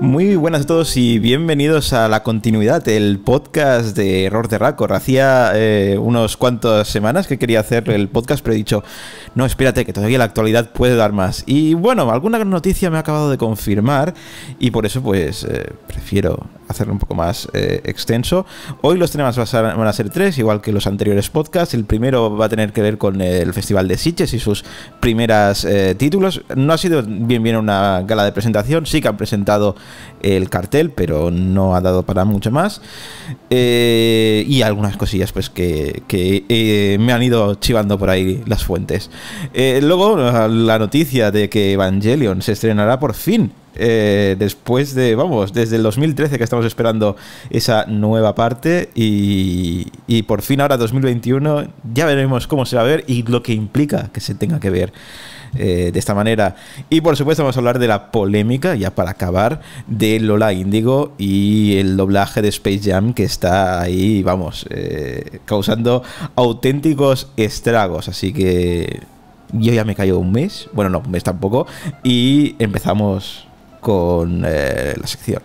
Muy buenas a todos y bienvenidos a La Continuidad, del podcast de Error de Racor. Hacía eh, unos cuantas semanas que quería hacer el podcast, pero he dicho, no, espérate, que todavía la actualidad puede dar más. Y bueno, alguna noticia me ha acabado de confirmar y por eso pues eh, prefiero hacerlo un poco más eh, extenso. Hoy los temas van a ser tres, igual que los anteriores podcasts. El primero va a tener que ver con el Festival de Sitges y sus primeras eh, títulos. No ha sido bien bien una gala de presentación, sí que han presentado el cartel, pero no ha dado para mucho más. Eh, y algunas cosillas pues que, que me han ido chivando por ahí las fuentes. luego la noticia de que Evangelion se estrenará por fin eh, después de, vamos, desde el 2013 que estamos esperando esa nueva parte y, por fin ahora 2021 ya veremos cómo se va a ver y lo que implica que se tenga que ver. Eh, de esta manera. Y por supuesto vamos a hablar de la polémica, ya para acabar, de Lola Índigo y el doblaje de Space Jam que está ahí, vamos, eh, causando auténticos estragos. Así que yo ya me cayó un mes, bueno, no, un mes tampoco, y empezamos con eh, la sección.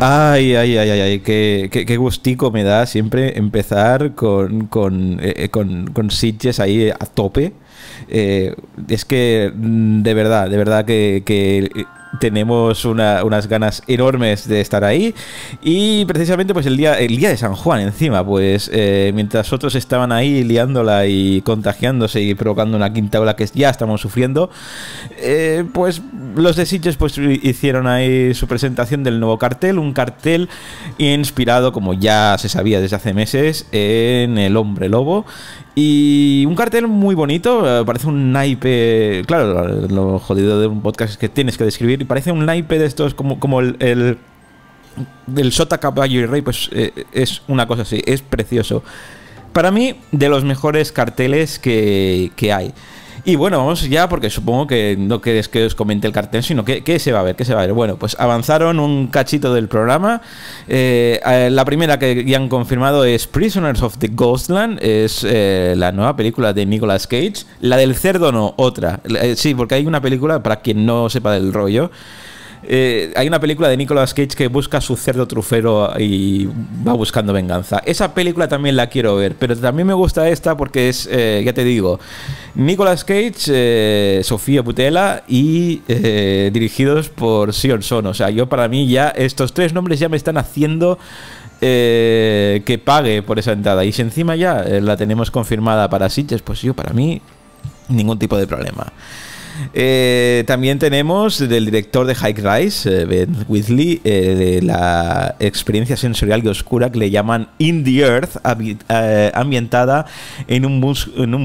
Ay, ay, ay, ay, Qué, qué, gustico me da siempre empezar con, con, eh, eh, con, ahí a tope eh, es que, mm, de verdad, de verdad que, eh, tenemos unas ganas enormes de estar ahí. Y precisamente pues el día, el día de San Juan encima, pues eh, mientras otros estaban ahí liándola y contagiándose y provocando una quinta ola que ya estamos sufriendo, pues los de pues hicieron ahí su presentación del nuevo cartel, un cartel inspirado como ya se sabía desde hace meses en El Hombre Lobo y un cartel muy bonito, eh, parece un naipe. Claro, lo jodido de un podcast es que tienes que describir. Y parece un naipe de estos como, como el, del Sota Caballo y Rey, pues eh, es una cosa así, es precioso. Para mí, de los mejores carteles que, que hay. Y bueno, vamos ya, porque supongo que no queréis que os comente el cartel, sino que, se va a ver, que se va a ver. Bueno, pues avanzaron un cachito del programa. Eh, eh, la primera que ya han confirmado es Prisoners of the Ghostland, es eh, la nueva película de Nicolas Cage. La del cerdo no, otra. sí, porque hay una película, para quien no sepa del rollo, eh, hay una película de Nicolas Cage que busca su cerdo trufero y va buscando venganza. Esa película también la quiero ver, pero también me gusta esta porque es, eh, ya te digo, Nicolas Cage, eh, Sofía Butela y dirigidos por Sion Son. O sea, yo para mí ya estos tres nombres ya me están haciendo... que pague por esa entrada y si encima ya la tenemos confirmada para Sitges pues yo para mí ningún tipo de problema eh, también tenemos del director de Hike Rise, eh, Ben Weasley, eh, de la experiencia sensorial y oscura que le llaman In the Earth, eh, ambientada en un,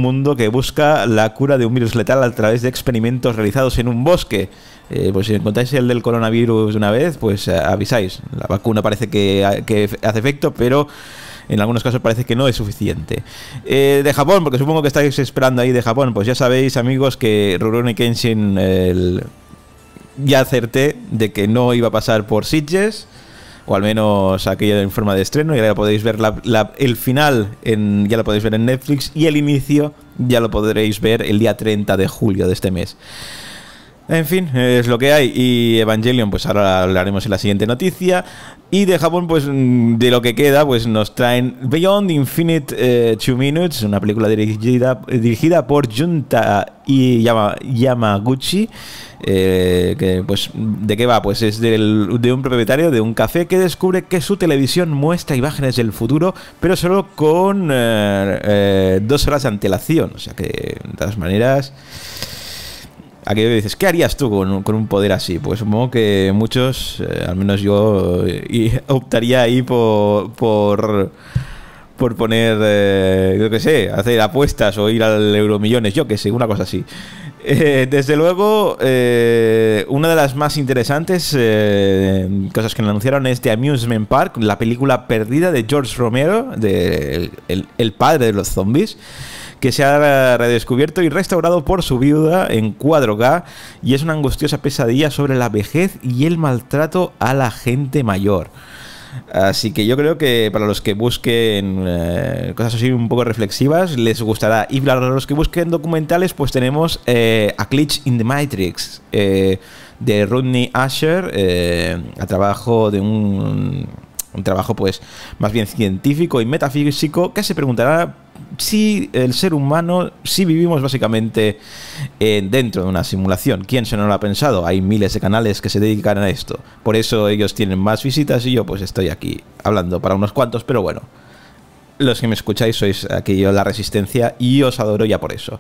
mundo que busca la cura de un virus letal a través de experimentos realizados en un bosque. pues si encontráis el del coronavirus de una vez, pues avisáis. La vacuna parece que hace efecto, pero en algunos casos parece que no es suficiente. Eh, de Japón, porque supongo que estáis esperando ahí de Japón, pues ya sabéis, amigos, que Rurouni Kenshin ya acerté de que no iba a pasar por Sitges o al menos aquella en forma de estreno. Y ahora ya podéis ver el final, ya lo podéis ver en Netflix, y el inicio ya lo podréis ver el día 30 de julio de este mes. En fin, es lo que hay. Y Evangelion, pues ahora hablaremos en la siguiente noticia. Y de Japón, pues mm, de lo que queda, pues nos traen Beyond Infinite eh, Two Minutes, una película dirigida, dirigida por Junta y Yama, Yamaguchi. Eh, que, pues, ¿De qué va? Pues es de un propietario de un café que descubre que su televisión muestra imágenes del futuro, pero solo con eh, eh, dos horas de antelación. O sea que, de todas maneras Aquí dices, ¿qué harías tú con, un poder así? Pues supongo que muchos, eh, al menos yo, eh, optaría ahí por, por, poner, eh, yo qué sé, hacer apuestas o ir al Euromillones, yo qué sé, una cosa así. desde luego, una de las más interesantes cosas que anunciaron es The Amusement Park, la película perdida de George Romero, de el, el padre de los zombies que se ha redescubierto y restaurado por su viuda en 4K y es una angustiosa pesadilla sobre la vejez y el maltrato a la gente mayor. Así que yo creo que para los que busquen eh, cosas así un poco reflexivas les gustará. Y para los que busquen documentales, pues tenemos eh, A Clitch in the Matrix eh, de Rodney Asher, a trabajo de un, un trabajo pues más bien científico y metafísico que se preguntará sí, el ser humano, sí vivimos básicamente eh, dentro de una simulación. ¿Quién se no lo ha pensado? Hay miles de canales que se dedican a esto. Por eso ellos tienen más visitas y yo pues estoy aquí hablando para unos cuantos, pero bueno. Los que me escucháis sois yo La Resistencia y os adoro ya por eso.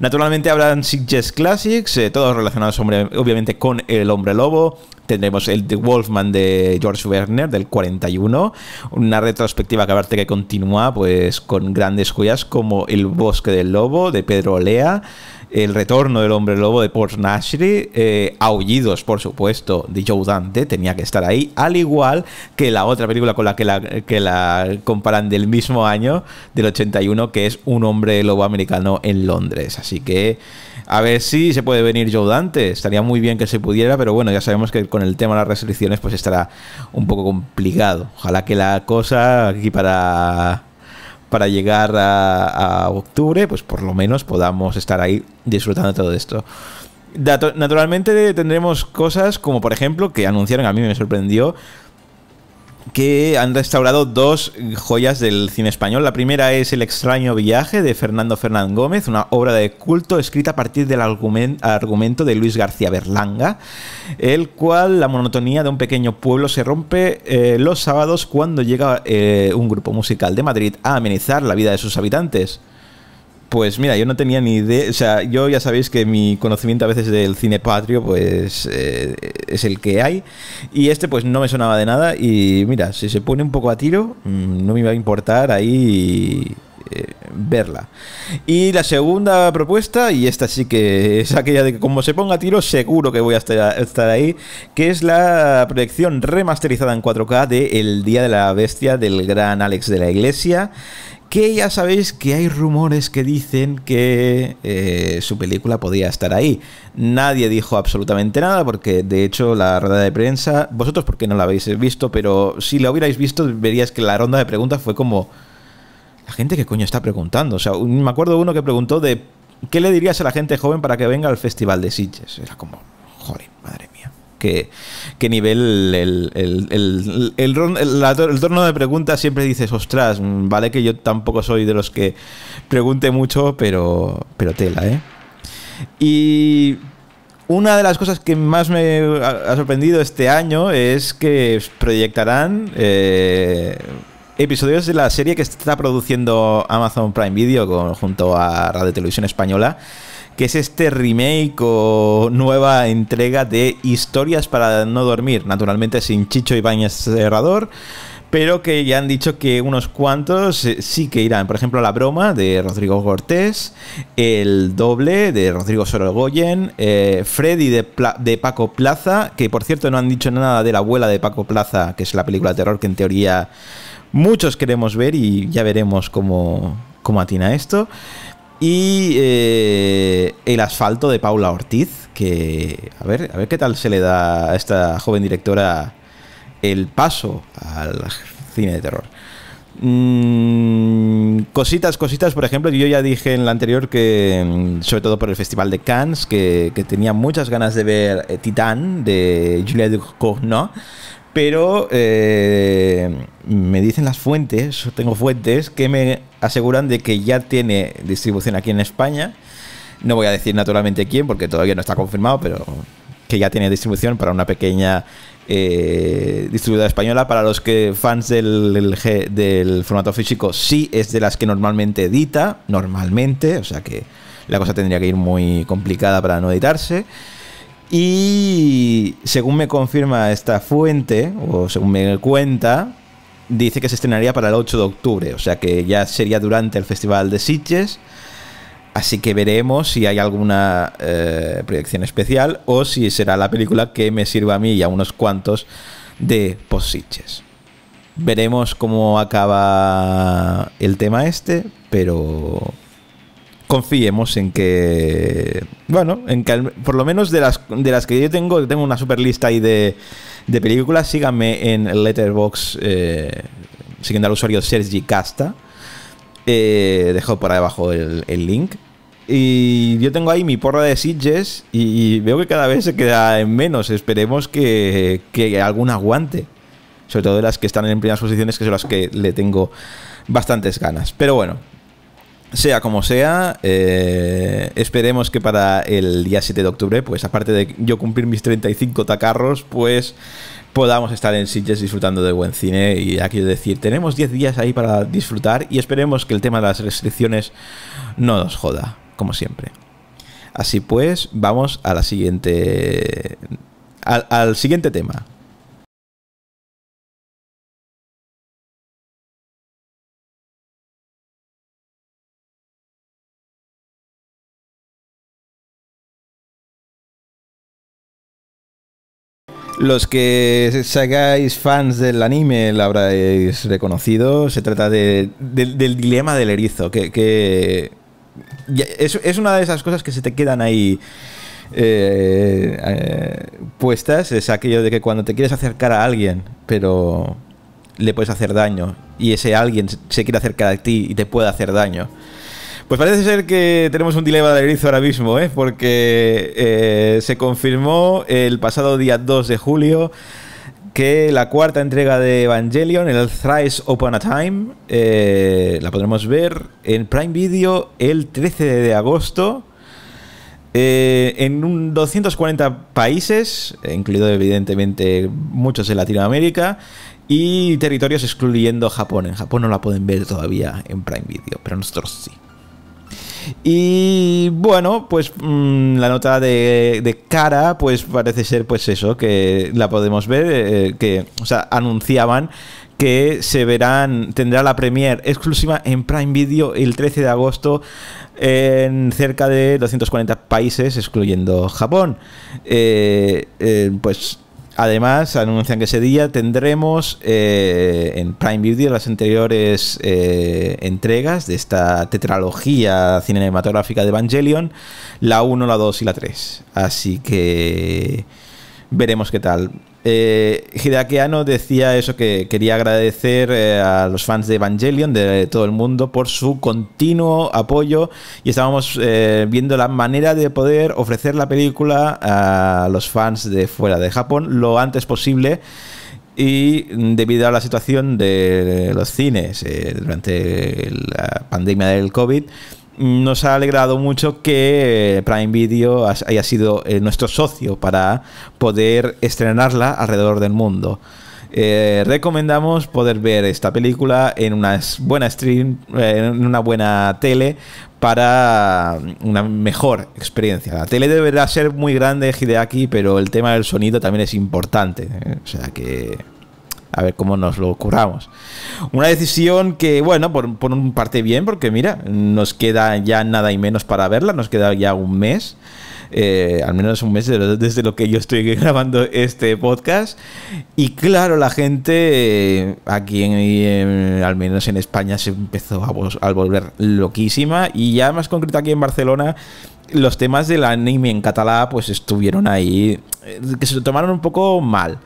Naturalmente hablan Six Classics, eh, todos relacionados obviamente con el hombre lobo, tendremos el The Wolfman de George Werner del 41, una retrospectiva que aparte que continúa pues, con grandes joyas como El Bosque del Lobo de Pedro Olea, El Retorno del Hombre Lobo de Port Nashri, eh, Aullidos, por supuesto, de Joe Dante, tenía que estar ahí, al igual que la otra película con la que la, que la comparan del mismo año, del 81, que es Un Hombre Lobo Americano en Londres. Así que a ver si se puede venir Joe Dante. Estaría muy bien que se pudiera, pero bueno, ya sabemos que con el tema de las restricciones pues estará un poco complicado. Ojalá que la cosa aquí para para llegar a, a octubre, pues por lo menos podamos estar ahí disfrutando de todo esto. Naturalmente tendremos cosas como por ejemplo que anunciaron, a mí me sorprendió, que han restaurado dos joyas del cine español. La primera es El extraño viaje de Fernando Fernán Gómez, una obra de culto escrita a partir del argumento de Luis García Berlanga, el cual la monotonía de un pequeño pueblo se rompe eh, los sábados cuando llega eh, un grupo musical de Madrid a amenizar la vida de sus habitantes. Pues mira, yo no tenía ni idea, o sea, yo ya sabéis que mi conocimiento a veces del cine patrio pues eh, es el que hay y este pues no me sonaba de nada y mira, si se pone un poco a tiro mm, no me iba a importar ahí eh, verla. Y la segunda propuesta, y esta sí que es aquella de que como se ponga a tiro seguro que voy a estar ahí, que es la proyección remasterizada en 4K de El Día de la Bestia del gran Alex de la Iglesia que ya sabéis que hay rumores que dicen que eh, su película podía estar ahí. Nadie dijo absolutamente nada porque de hecho la rueda de prensa, vosotros porque no la habéis visto, pero si la hubierais visto verías que la ronda de preguntas fue como... La gente que coño está preguntando. O sea, me acuerdo uno que preguntó de... ¿Qué le dirías a la gente joven para que venga al Festival de Sitges? Era como... Joder, madre mía que nivel el, el, el, torno de preguntas siempre dices, ostras, vale que yo tampoco soy de los que pregunte mucho, pero, pero tela, ¿eh? Y una de las cosas que más me ha sorprendido este año es que proyectarán eh, episodios de la serie que está produciendo Amazon Prime Video junto a Radio Televisión Española que es este remake o nueva entrega de Historias para no dormir, naturalmente sin Chicho y Ibáñez cerrador... pero que ya han dicho que unos cuantos eh, sí que irán. Por ejemplo, La Broma de Rodrigo Cortés, El Doble de Rodrigo Sorogoyen, eh, Freddy de, Paco Plaza, que por cierto no han dicho nada de La Abuela de Paco Plaza, que es la película de terror que en teoría muchos queremos ver y ya veremos cómo, cómo atina esto. Y eh, el asfalto de Paula Ortiz, que a ver, a ver qué tal se le da a esta joven directora el paso al cine de terror. Mm, cositas, cositas, por ejemplo, yo ya dije en la anterior que, mm, sobre todo por el Festival de Cannes, que, tenía muchas ganas de ver eh, Titán de Julia Ducournau. ¿no? Pero eh, me dicen las fuentes, tengo fuentes que me aseguran de que ya tiene distribución aquí en España. No voy a decir naturalmente quién, porque todavía no está confirmado, pero que ya tiene distribución para una pequeña eh, distribuidora española. Para los que fans del, formato físico, sí es de las que normalmente edita, normalmente, o sea que la cosa tendría que ir muy complicada para no editarse. Y según me confirma esta fuente, o según me cuenta, dice que se estrenaría para el 8 de octubre, o sea que ya sería durante el Festival de Sitges. Así que veremos si hay alguna eh, proyección especial o si será la película que me sirva a mí y a unos cuantos de post-Sitges. Veremos cómo acaba el tema este, pero confiemos en que. Bueno, en que por lo menos de las, de las que yo tengo, tengo una super lista ahí de, de películas. Síganme en Letterbox eh, siguiendo al usuario Sergi Casta. Eh, dejo por ahí abajo el, link. Y yo tengo ahí mi porra de Sitges y, veo que cada vez se queda en menos. Esperemos que, que algún aguante. Sobre todo de las que están en primeras posiciones, que son las que le tengo bastantes ganas. Pero bueno, sea como sea, eh, esperemos que para el día 7 de octubre, pues aparte de yo cumplir mis 35 tacarros, pues podamos estar en Sitges disfrutando de buen cine y aquí decir, tenemos 10 días ahí para disfrutar y esperemos que el tema de las restricciones no nos joda, como siempre. Así pues, vamos siguiente al siguiente tema. Los que hagáis fans del anime lo habráis reconocido. Se trata del dilema del erizo, que, es, una de esas cosas que se te quedan ahí eh, eh, puestas. Es aquello de que cuando te quieres acercar a alguien, pero le puedes hacer daño, y ese alguien se quiere acercar a ti y te puede hacer daño pues parece ser que tenemos un dilema de erizo ahora mismo, ¿eh? porque eh, se confirmó el pasado día 2 de julio que la cuarta entrega de Evangelion, el Thrice Open a Time, eh, la podremos ver en Prime Video el 13 de agosto. en un 240 países, incluido evidentemente muchos de Latinoamérica, y territorios excluyendo Japón. En Japón no la pueden ver todavía en Prime Video, pero nosotros sí. Y bueno, pues mm, la nota de, cara, pues parece ser pues eso, que la podemos ver, eh, eh, que, anunciaban que se verán, tendrá la premiere exclusiva en Prime Video el 13 de agosto en cerca de 240 países, excluyendo Japón. Eh, pues Además, anuncian que ese día tendremos eh, en Prime Video las anteriores eh, entregas de esta tetralogía cinematográfica de Evangelion, la 1, la 2 y la 3. Así que veremos qué tal. Eh, Hideaki decía eso que quería agradecer eh, a los fans de Evangelion de todo el mundo por su continuo apoyo y estábamos eh, viendo la manera de poder ofrecer la película a los fans de fuera de Japón lo antes posible y debido a la situación de los cines eh, durante la pandemia del COVID nos ha alegrado mucho que eh, Prime Video haya sido eh, nuestro socio para poder estrenarla alrededor del mundo. Eh, recomendamos poder ver esta película en una buena stream, en una buena tele para mm, una mejor experiencia. La tele deberá ser muy grande, Hideaki, pero el tema del sonido también es importante. O sea que a ver cómo nos lo curamos. Una decisión que, bueno, por, un parte bien, porque mira, nos queda ya nada y menos para verla, nos queda ya un mes. Eh, al menos un mes desde lo que yo estoy grabando este podcast. Y claro, la gente eh, aquí, al menos en España, se empezó a, volver loquísima. Y ya más concreto aquí en Barcelona, los temas del anime en catalá pues estuvieron ahí, eh, que se tomaron un poco mal.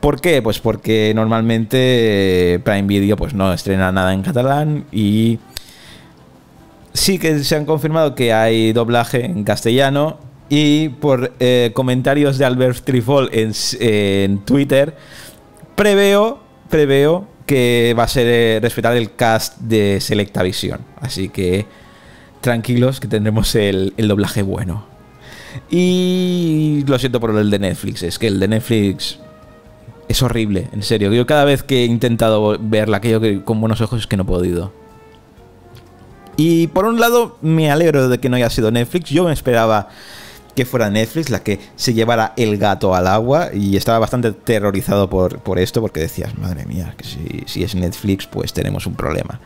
¿Por qué? Pues porque normalmente eh, Prime Video pues no estrena nada en catalán y sí que se han confirmado que hay doblaje en castellano y por eh, comentarios de Albert Trifol en, Twitter preveo, que va a ser eh, respetar el cast de Selecta Visión. Así que tranquilos que tendremos el, el, doblaje bueno. Y lo siento por el de Netflix, es que el de Netflix es horrible, en serio. Yo cada vez que he intentado verla aquello con buenos ojos es que no he podido. Y por un lado, me alegro de que no haya sido Netflix. Yo me esperaba que fuera Netflix la que se llevara el gato al agua y estaba bastante terrorizado por, esto porque decías, madre mía, que si, si es Netflix pues tenemos un problema.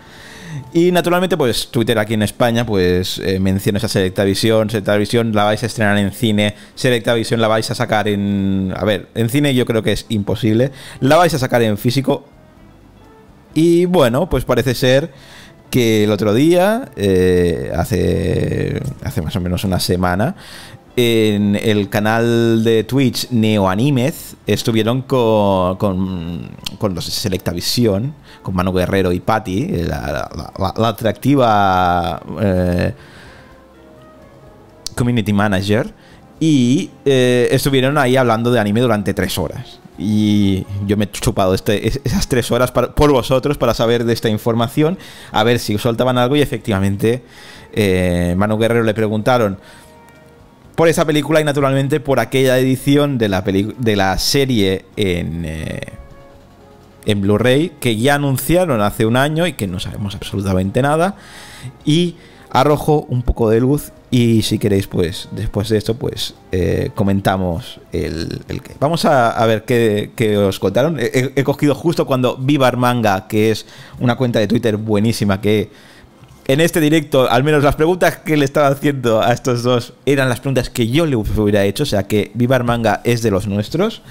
Y naturalmente, pues Twitter aquí en España, pues eh, menciona esa Selecta Visión. Selecta Visión la vais a estrenar en cine. Selecta Visión la vais a sacar en. A ver, en cine yo creo que es imposible. La vais a sacar en físico. Y bueno, pues parece ser que el otro día, eh, hace, hace más o menos una semana, en el canal de Twitch NeoAnimez, estuvieron con, con, los Selecta Visión, con Manu Guerrero y Patti, eh, la, atractiva eh, community manager, y eh, estuvieron ahí hablando de anime durante tres horas. Y yo me he chupado este, esas tres horas por vosotros para saber de esta información, a ver si soltaban algo y efectivamente Manu Guerrero le preguntaron por esa película y naturalmente por aquella edición de la, de la serie en, eh, en Blu-ray que ya anunciaron hace un año y que no sabemos absolutamente nada. Y arrojo un poco de luz y si queréis, pues después de esto, pues eh, comentamos el, que. Vamos a, ver qué, os contaron. He, he, cogido justo cuando Vivar Manga, que es una cuenta de Twitter buenísima que en este directo, al menos las preguntas que le estaba haciendo a estos dos eran las preguntas que yo le hubiera hecho, o sea que Vivar Manga es de los nuestros.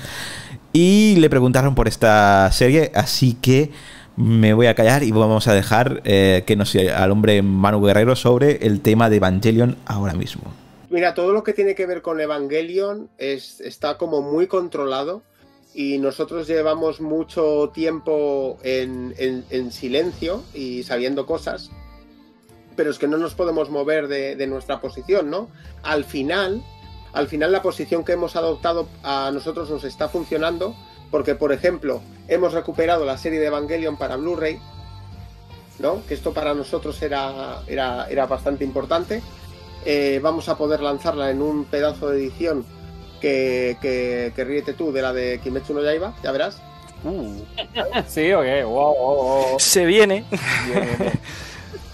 Y le preguntaron por esta serie, así que me voy a callar y vamos a dejar eh, que nos hombre Manu Guerrero sobre el tema de Evangelion ahora mismo. Mira, todo lo que tiene que ver con Evangelion está como muy controlado y nosotros llevamos mucho tiempo en silencio y sabiendo cosas pero es que no nos podemos mover de, nuestra posición, ¿no? Al final, al final la posición que hemos adoptado a nosotros nos está funcionando porque, por ejemplo, hemos recuperado la serie de Evangelion para Blu-ray, ¿no? Que esto para nosotros era, era, bastante importante. Eh, vamos a poder lanzarla en un pedazo de edición que, ríete tú de la de Kimetsu no Yaiba, ya verás. Uh. sí, ok, wow, wow, Se viene.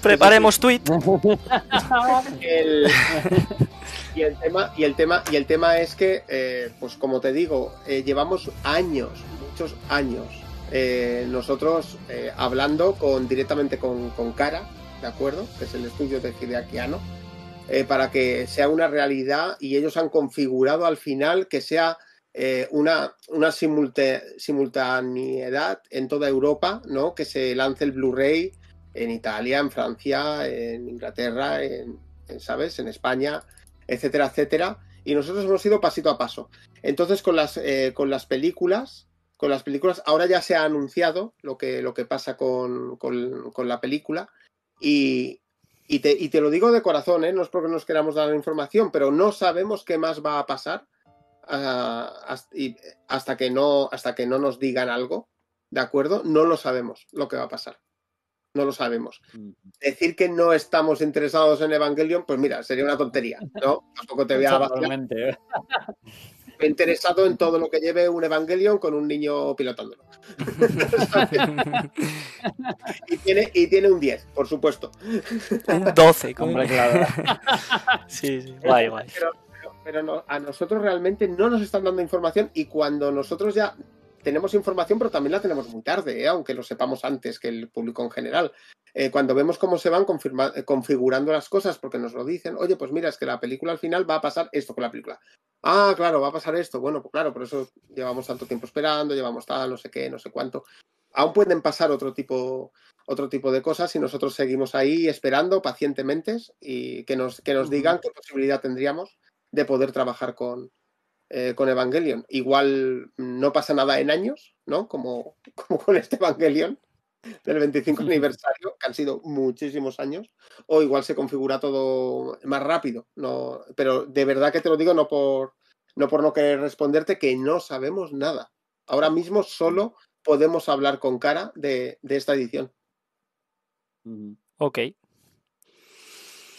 preparemos tweet. y el tema y el tema y el tema es que, eh, pues como te digo, eh, llevamos años, muchos años eh, nosotros hablando con directamente con, Cara, de acuerdo, que es el estudio de Gideakiano, para que sea una realidad y ellos han configurado al final que sea una, una simultaneidad en toda Europa, ¿no? Que se lance el Blu-ray en Italia, en Francia, en Inglaterra, en, ¿sabes? En España, etcétera, etcétera. Y nosotros hemos ido pasito a paso. Entonces, con las, eh, películas, con las películas, ahora ya se ha anunciado lo que, pasa con, la película. Y, te, lo digo de corazón, ¿eh? no es porque nos queramos dar la información, pero no sabemos qué más va a pasar ah, que no, hasta que no nos digan algo, ¿de acuerdo? No lo sabemos lo que va a pasar no lo sabemos. Mm. Decir que no estamos interesados en Evangelion, pues mira, sería una tontería, ¿no? Tampoco te voy a interesado en todo lo que lleve un Evangelion con un niño pilotándolo. y, tiene, y tiene un 10, por supuesto. Un 12, hombre, claro. sí, sí. Guay, guay. Pero, a nosotros realmente no nos están dando información y cuando nosotros ya tenemos información, pero también la tenemos muy tarde, ¿eh? aunque lo sepamos antes que el público en general. Eh, cuando vemos cómo se van eh, configurando las cosas, porque nos lo dicen, oye, pues mira, es que la película al final va a pasar esto con la película. Ah, claro, va a pasar esto. Bueno, pues claro, por eso llevamos tanto tiempo esperando, llevamos tal, no sé qué, no sé cuánto. Aún pueden pasar otro tipo, otro tipo de cosas y nosotros seguimos ahí esperando pacientemente y que nos, que nos digan qué posibilidad tendríamos de poder trabajar con, eh, con Evangelion. Igual no pasa nada en años, ¿no? Como, con este Evangelion del 25 aniversario, que han sido muchísimos años, o igual se configura todo más rápido, no, pero de verdad que te lo digo no por no por querer responderte que no sabemos nada. Ahora mismo solo podemos hablar con cara de, esta edición. Ok.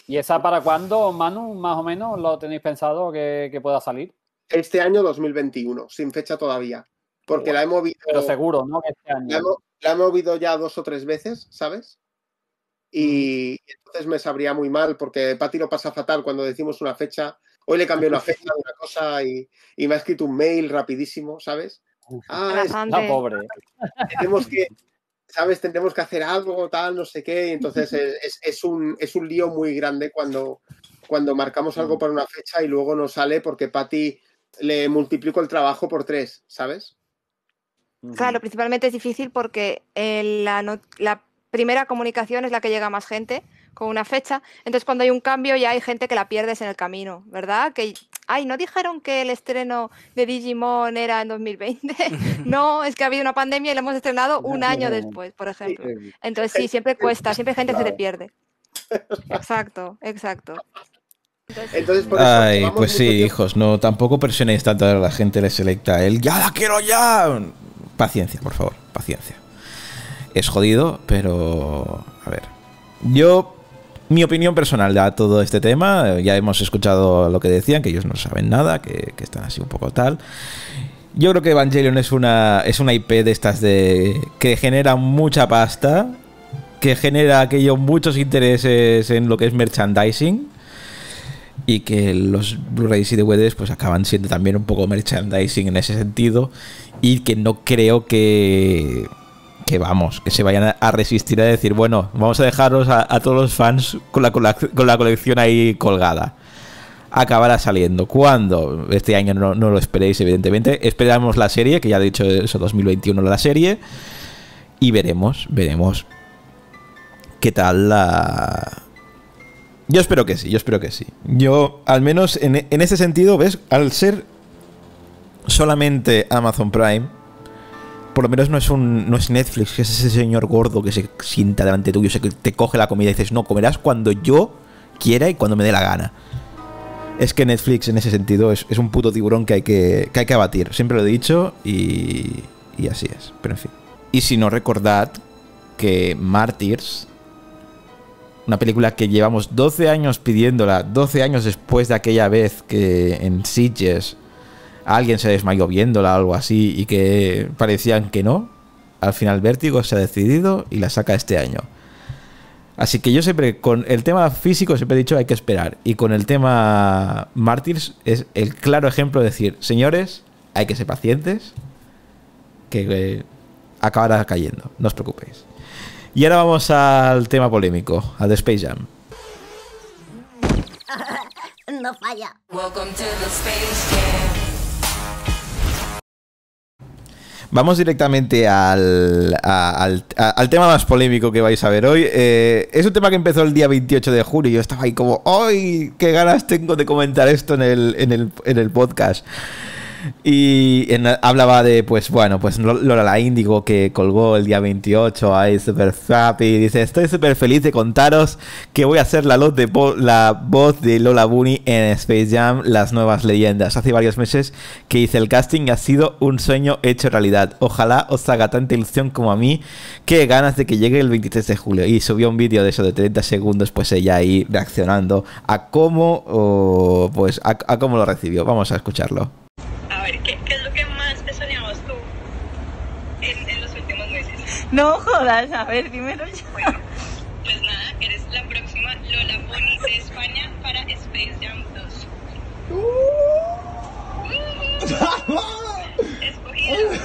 ¿Y esa para cuándo, Manu, más o menos, lo tenéis pensado que pueda salir? este año 2021, sin fecha todavía. Porque la hemos... movido. Pero seguro, ¿no? Este la, hemos movido ya dos o tres veces, ¿sabes? Y, entonces me sabría muy mal, porque Pati lo pasa fatal cuando decimos una fecha. Hoy le cambié una fecha de una cosa y, me ha escrito un mail rapidísimo, ¿sabes? Ah, es pobre. Tenemos que, ¿sabes? Tendremos que hacer algo, tal, no sé qué. Entonces es, un, es un lío muy grande cuando, cuando marcamos algo para una fecha y luego no sale porque Patti le multiplico el trabajo por tres, ¿sabes? Claro, principalmente es difícil porque la, primera comunicación es la que llega más gente con una fecha. Entonces, cuando hay un cambio, ya hay gente que la pierdes en el camino, ¿verdad? Que, ay, ¿no dijeron que el estreno de Digimon era en 2020? no, es que ha habido una pandemia y lo hemos estrenado un año después, por ejemplo. Entonces, sí, siempre cuesta, siempre gente se te pierde. Exacto, exacto. Entonces, pues sí, hijos, no, tampoco presionéis tanto a la gente le selecta él. ¡Ya la quiero ya! Paciencia, por favor, paciencia. Es jodido, pero. A ver. Yo. Mi opinión personal de todo este tema. Eh, ya hemos escuchado lo que decían, que ellos no saben nada, que, están así un poco tal. Yo creo que Evangelion es una, es una IP de estas de. que genera mucha pasta, que genera aquello muchos intereses en lo que es merchandising y que los Blu-rays y DVDs pues acaban siendo también un poco merchandising en ese sentido y que no creo que que vamos, que se vayan a resistir a decir, bueno, vamos a dejaros a, todos los fans con la, con, la, colección ahí colgada. Acabará saliendo. ¿Cuándo? Este año no, no lo esperéis, evidentemente. Esperamos la serie, que ya he dicho eso, 2021 la serie. Y veremos, veremos qué tal la, yo espero que sí, yo espero que sí. Yo, al menos en, ese sentido, ¿ves? Al ser solamente Amazon Prime, por lo menos no es un no es Netflix, que es ese señor gordo que se sienta delante tuyo, que te coge la comida y dices, no, comerás cuando yo quiera y cuando me dé la gana. Es que Netflix en ese sentido es, un puto tiburón que hay que, que hay que abatir. Siempre lo he dicho y, y así es. Pero en fin. Y si no recordad que Martyrs una película que llevamos 12 años pidiéndola, 12 años después de aquella vez que en Sitges alguien se desmayó viéndola o algo así y que parecían que no. Al final Vértigo se ha decidido y la saca este año. Así que yo siempre, con el tema físico siempre he dicho hay que esperar. Y con el tema Mártires es el claro ejemplo de decir, señores, hay que ser pacientes, que eh, acabará cayendo, no os preocupéis. Y ahora vamos al tema polémico, al de Space Jam. No falla. Vamos directamente al, tema más polémico que vais a ver hoy. Eh, es un tema que empezó el día 28 de julio y yo estaba ahí como, ¡ay! ¡Qué ganas tengo de comentar esto en el, en el, en el podcast! Y hablaba de, pues bueno, pues Lola la Índigo que colgó el día 28 ahí super happy. Dice, estoy súper feliz de contaros que voy a hacer la, voz de, Lola Bunny en Space Jam, las nuevas leyendas. Hace varios meses que hice el casting y ha sido un sueño hecho realidad. Ojalá os haga tanta ilusión como a mí. Qué ganas de que llegue el 23 de julio. Y subió un vídeo de eso de 30 segundos, pues ella ahí reaccionando a cómo, pues a cómo lo recibió. Vamos a escucharlo. No jodas, a ver, dímelo ya. pues nada, eres la próxima Lola Bonnie de España para Space Jam 2. Escogida.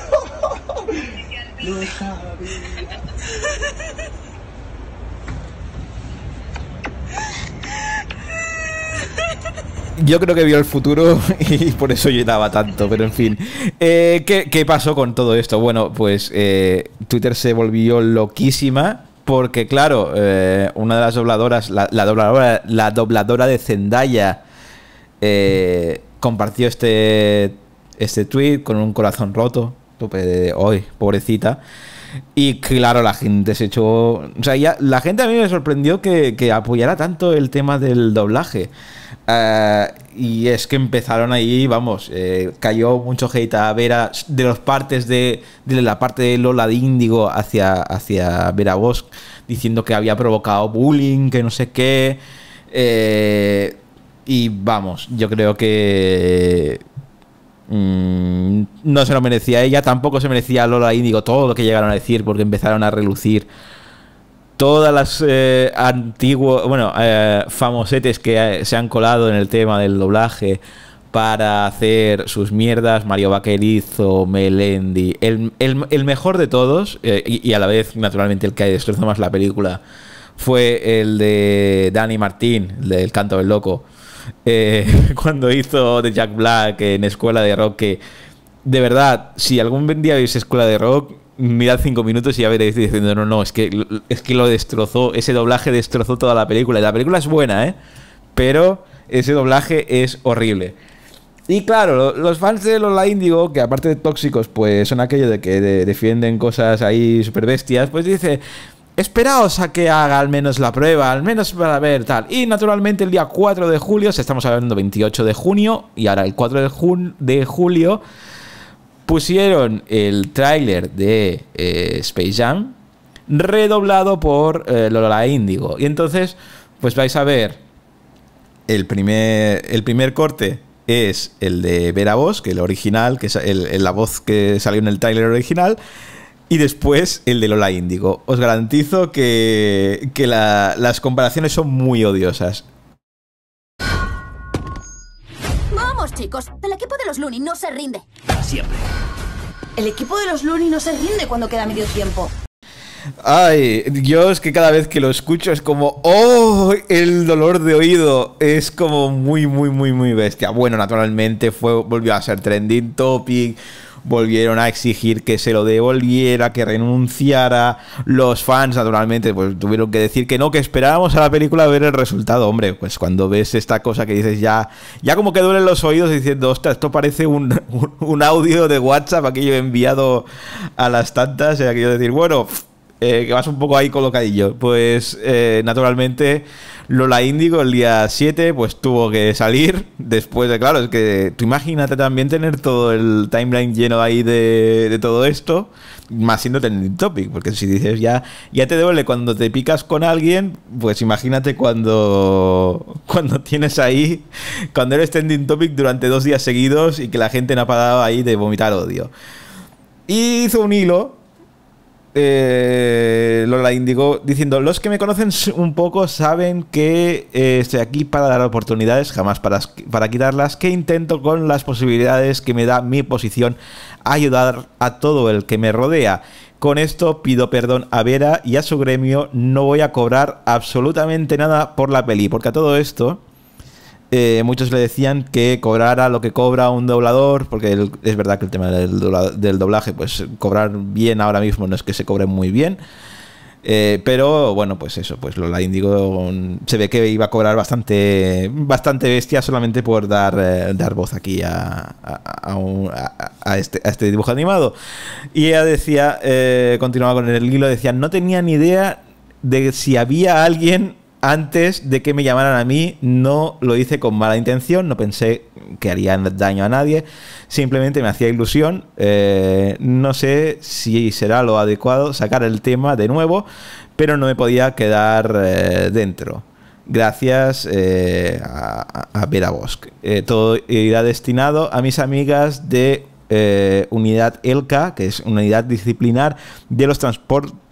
Lo sabía. yo creo que vio el futuro y por eso lloraba tanto, pero en fin. Eh, ¿qué, pasó con todo esto? Bueno, pues eh, Twitter se volvió loquísima porque, claro, eh, una de las dobladoras, la, dobladora, la dobladora de Zendaya, compartió este, este tweet con un corazón roto. Hoy, pobrecita. Y claro, la gente se echó. O sea, la gente a mí me sorprendió que, apoyara tanto el tema del doblaje. Eh, y es que empezaron ahí, vamos, eh, cayó mucho hate a Vera de los partes de, de la parte de Lola de Índigo hacia, hacia Vera Bosch, diciendo que había provocado bullying, que no sé qué. Eh, y vamos, yo creo que Mm, no se lo merecía ella, tampoco se merecía Lola Índigo todo lo que llegaron a decir porque empezaron a relucir todas las eh, antiguos, bueno, eh, famosetes que eh, se han colado en el tema del doblaje para hacer sus mierdas, Mario Vaquerizo, Melendi, el, mejor de todos, y, y, a la vez, naturalmente, el que destrozó más la película, fue el de Dani Martín, el del Canto del Loco, eh, cuando hizo de Jack Black en Escuela de Rock, que de verdad, si algún día veis Escuela de Rock, mirad cinco minutos y ya veréis diciendo, no, no, es que, es que lo destrozó, ese doblaje destrozó toda la película. Y la película es buena, ¿eh? Pero ese doblaje es horrible. Y claro, los fans de Lola digo, que aparte de tóxicos, pues son aquellos de que defienden cosas ahí súper bestias, pues dice, Esperaos a que haga al menos la prueba, al menos para ver tal. Y naturalmente el día 4 de julio, Si estamos hablando 28 de junio, y ahora el 4 de, julio pusieron el tráiler de eh, Space Jam redoblado por eh, Lola Indigo Y entonces, pues vais a ver, el primer, el primer corte es el de Vera Voz, que el original, que es la voz que salió en el tráiler original, y después el de Lola Índigo. Os garantizo que, las comparaciones son muy odiosas. Vamos, chicos, el equipo de los Looney no se rinde. Siempre. El equipo de los Looney no se rinde cuando queda medio tiempo. Ay, Dios, que cada vez que lo escucho es como, oh, el dolor de oído es como muy, muy, muy, muy bestia. Bueno, naturalmente fue, volvió a ser trending topic, volvieron a exigir que se lo devolviera, que renunciara. Los fans, naturalmente, pues tuvieron que decir que no, que esperábamos a la película a ver el resultado. Hombre, pues cuando ves esta cosa que dices ya, ya como que duelen los oídos diciendo, ostras, esto parece un, audio de WhatsApp que yo he enviado a las tantas, y aquello yo decir, bueno, eh, que vas un poco ahí colocadillo. Pues eh, naturalmente Lola Índigo el día 7 pues tuvo que salir después de, claro, es que tú imagínate también tener todo el timeline lleno ahí de, de todo esto, más siendo trending topic, porque si dices ya, ya te duele cuando te picas con alguien, pues imagínate cuando, cuando tienes ahí, cuando eres trending topic durante dos días seguidos y que la gente no ha parado ahí de vomitar odio. Y hizo un hilo eh, lo la Indigo diciendo, los que me conocen un poco saben que eh, estoy aquí para dar oportunidades, jamás para, para quitarlas, que intento con las posibilidades que me da mi posición ayudar a todo el que me rodea. Con esto pido perdón a Vera y a su gremio, no voy a cobrar absolutamente nada por la peli, porque a todo esto... Eh, muchos le decían que cobrara lo que cobra un doblador, porque es verdad que el tema del, doblaje, pues cobrar bien ahora mismo no es que se cobre muy bien. Eh, pero bueno, pues eso, pues la Indigo mm, se ve que iba a cobrar bastante, bastante bestia solamente por dar, eh, dar voz aquí a, a, este, a este dibujo animado. Y ella decía, continuaba con el hilo, decía, no tenía ni idea de si había alguien antes de que me llamaran a mí, no lo hice con mala intención, no pensé que haría daño a nadie, simplemente me hacía ilusión. Eh, no sé si será lo adecuado sacar el tema de nuevo, pero no me podía quedar eh, dentro. Gracias eh, a, a, Vera Bosque. todo irá destinado a mis amigas de Unidad ELCA, que es unidad disciplinar de los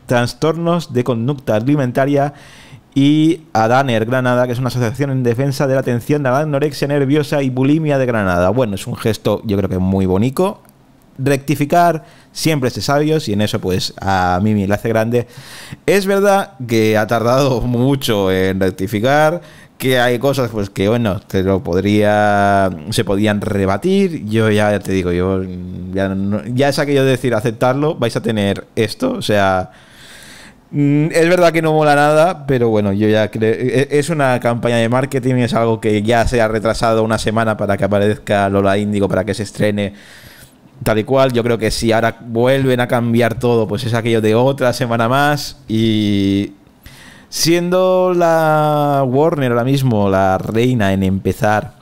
trastornos de conducta alimentaria y ADANER Granada, que es una asociación en defensa de la atención de la anorexia nerviosa y bulimia de Granada. Bueno, es un gesto yo creo que muy bonito. Rectificar siempre es sabio, y en eso pues a mí me hace grande. Es verdad que ha tardado mucho en rectificar, que hay cosas pues que bueno te lo podría se podían rebatir yo ya te digo yo ya, ya es aquello de decir aceptarlo vais a tener esto o sea Mm, es verdad que no mola nada, pero bueno, yo ya creo. E, e, es una campaña de marketing, es algo que ya se ha retrasado una semana para que aparezca Lola Índigo, para que se estrene tal y cual. Yo creo que si ahora vuelven a cambiar todo, pues es aquello de otra semana más. Y siendo la Warner ahora mismo la reina en empezar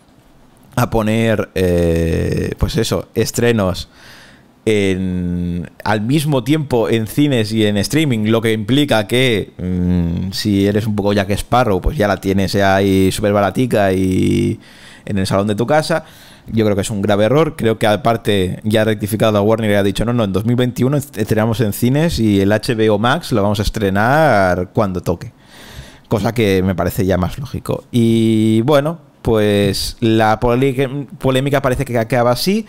a poner, eh, pues eso, estrenos en, al mismo tiempo en cines y en streaming, lo que implica que mm, si eres un poco Jack Sparrow, pues ya la tienes ahí súper baratica y en el salón de tu casa. Yo creo que es un grave error. Creo que aparte ya ha rectificado a Warner y ha dicho, no, no, en 2021 estrenamos en cines y el HBO Max lo vamos a estrenar cuando toque. Cosa que me parece ya más lógico. Y bueno, pues la polémica parece que acaba así.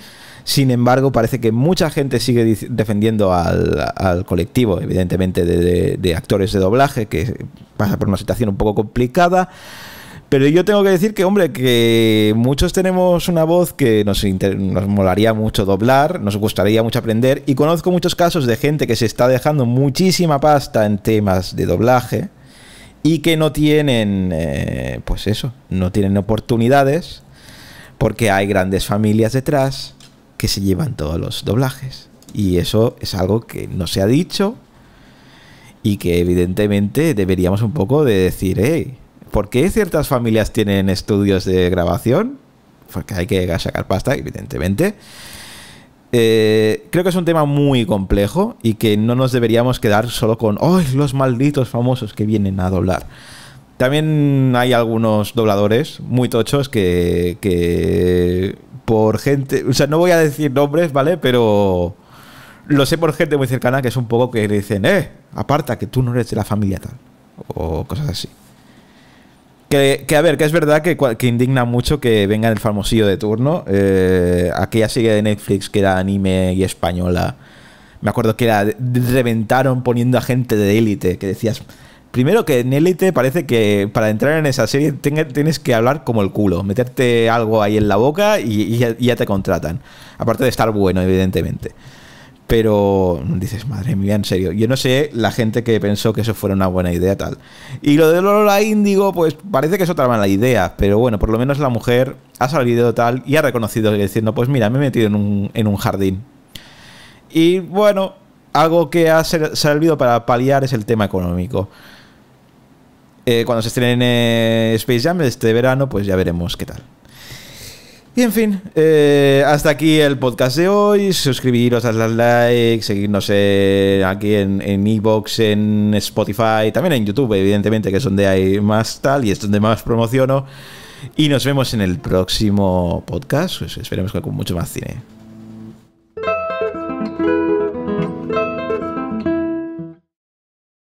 Sin embargo, parece que mucha gente sigue defendiendo al, colectivo, evidentemente, de, actores de doblaje, que pasa por una situación un poco complicada. Pero yo tengo que decir que, hombre, que muchos tenemos una voz que nos, molaría mucho doblar, nos gustaría mucho aprender, y conozco muchos casos de gente que se está dejando muchísima pasta en temas de doblaje y que no tienen, eh, pues eso, no tienen oportunidades porque hay grandes familias detrás, que se llevan todos los doblajes. Y eso es algo que no se ha dicho y que evidentemente deberíamos un poco de decir, ¿por qué ciertas familias tienen estudios de grabación? Porque hay que sacar pasta, evidentemente. Eh, creo que es un tema muy complejo y que no nos deberíamos quedar solo con ¡Ay! los malditos famosos que vienen a doblar. También hay algunos dobladores muy tochos que, que por gente, o sea, no voy a decir nombres, ¿vale? Pero lo sé por gente muy cercana que es un poco que le dicen, eh, aparta, que tú no eres de la familia tal, o cosas así. Que, a ver, que es verdad que, que, indigna mucho que venga el famosillo de turno, eh, aquella serie de Netflix que era anime y española, me acuerdo que la reventaron poniendo a gente de élite, que decías, Primero que en te parece que para entrar en esa serie tienes que hablar como el culo, meterte algo ahí en la boca y, ya, te contratan. Aparte de estar bueno, evidentemente. Pero dices, madre mía, en serio. Yo no sé la gente que pensó que eso fuera una buena idea tal. Y lo de Lola Índigo, pues parece que es otra mala idea. Pero bueno, por lo menos la mujer ha salido tal y ha reconocido diciendo, pues mira, me he metido en un, en un jardín. Y bueno, algo que ha servido para paliar es el tema económico. Eh, cuando se estrene Space Jam este verano, pues ya veremos qué tal. Y en fin, eh, hasta aquí el podcast de hoy. Suscribiros, a las like, seguirnos eh, aquí en Evox, en, en, Spotify, también en YouTube, evidentemente, que es donde hay más tal y es donde más promociono. Y nos vemos en el próximo podcast. Pues esperemos que con mucho más cine.